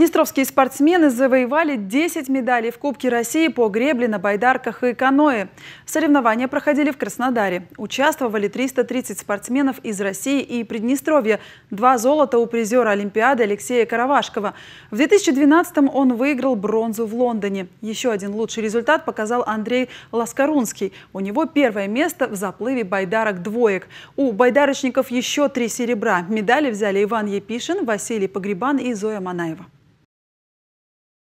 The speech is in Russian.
Приднестровские спортсмены завоевали 10 медалей в Кубке России по гребле на байдарках и каноэ. Соревнования проходили в Краснодаре. Участвовали 330 спортсменов из России и Приднестровья. Два золота у призера Олимпиады Алексея Каравашкова. В 2012-м он выиграл бронзу в Лондоне. Еще один лучший результат показал Андрей Ласкарунский. У него первое место в заплыве байдарок двоек. У байдарочников еще три серебра. Медали взяли Иван Епишин, Василий Погребан и Зоя Манаева.